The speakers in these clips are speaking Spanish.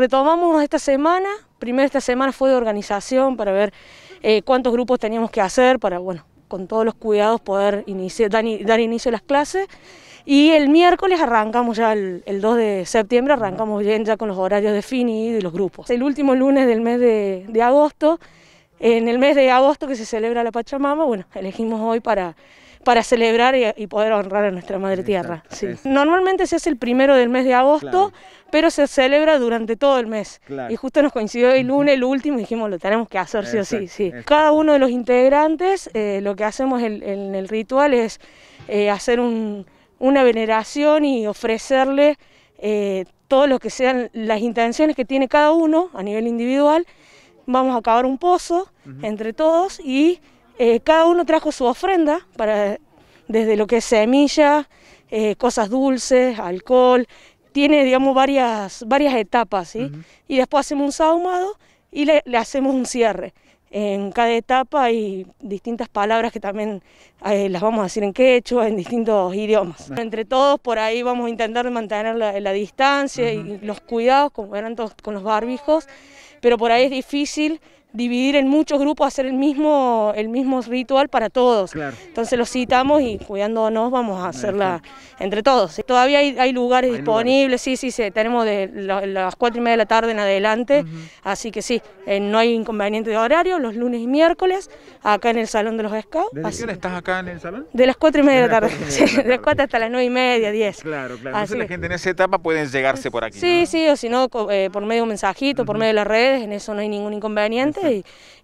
Retomamos esta semana, primero esta semana fue de organización para ver eh, cuántos grupos teníamos que hacer para, bueno, con todos los cuidados poder dar, inicio a las clases. Y el miércoles arrancamos ya, el, 2 de septiembre, arrancamos bien ya con los horarios definidos y los grupos. El último lunes del mes de agosto, en el mes de agosto que se celebra la Pachamama, bueno, elegimos hoy para para celebrar y, poder honrar a nuestra madre tierra. sí. Normalmente se hace el primero del mes de agosto, pero se celebra durante todo el mes. Y justo nos coincidió el lunes, el último, y dijimos, lo tenemos que hacer sí o sí. sí. Cada uno de los integrantes, eh, lo que hacemos en, el ritual es eh, hacer una veneración y ofrecerle eh, ...todas lo que sean las intenciones que tiene cada uno a nivel individual. Vamos a cavar un pozo entre todos y eh, cada uno trajo su ofrenda, para, desde lo que es semilla eh, cosas dulces, alcohol, tiene digamos varias, varias etapas, Y después hacemos un sahumado y le, hacemos un cierre. En cada etapa hay distintas palabras que también eh, las vamos a decir en quechua, en distintos idiomas. Entre todos por ahí vamos a intentar mantener la, distancia y los cuidados, como eran con los barbijos, pero por ahí es difícil dividir en muchos grupos, hacer el mismo, el mismo ritual para todos. Entonces los citamos y cuidándonos vamos a hacerla entre todos. Todavía hay, lugares disponibles, sí, sí, tenemos de las cuatro y media de la tarde en adelante, así que sí, eh, no hay inconveniente de horario, los lunes y miércoles, acá en el Salón de los Scouts. qué estás acá en el salón? De las cuatro y media de la tarde, de las 4 hasta las 9 y media, 10. Claro, claro. Entonces la gente en esa etapa puede llegarse por aquí. Sí, sí, o si no, eh, por medio de un mensajito, por medio de las redes, en eso no hay ningún inconveniente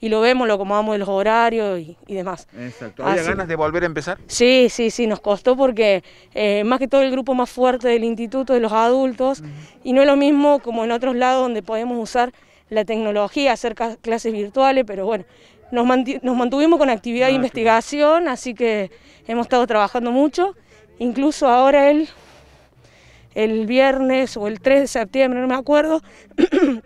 y, lo vemos, lo acomodamos los horarios y, demás. Exacto. ¿Había ganas de volver a empezar? Sí, sí, sí, nos costó porque eh, más que todo el grupo más fuerte del instituto, de los adultos, y no es lo mismo como en otros lados donde podemos usar la tecnología, hacer clases virtuales, pero bueno, nos, mantuvimos con actividad de investigación, así que hemos estado trabajando mucho. Incluso ahora el, el viernes o el 3 de septiembre, no me acuerdo,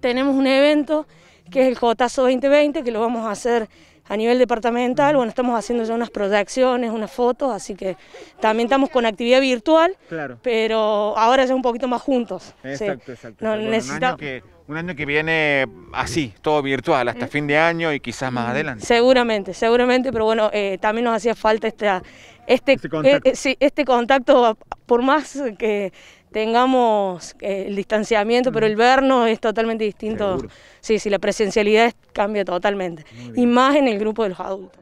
tenemos un evento que es el Cotazo 2020, que lo vamos a hacer a nivel departamental. Bueno, estamos haciendo ya unas proyecciones, unas fotos, así que también estamos con actividad virtual, pero ahora ya un poquito más juntos. Exacto, exacto. un, año que, viene así, todo virtual, hasta mm. fin de año y quizás más adelante. Seguramente, seguramente, pero bueno, eh, también nos hacía falta este, este contacto. Eh, eh, este contacto, por más que tengamos eh, el distanciamiento, pero el mm. vernos es totalmente distinto. Sí, sí, la presencialidad cambia totalmente. Y más en el grupo de los adultos.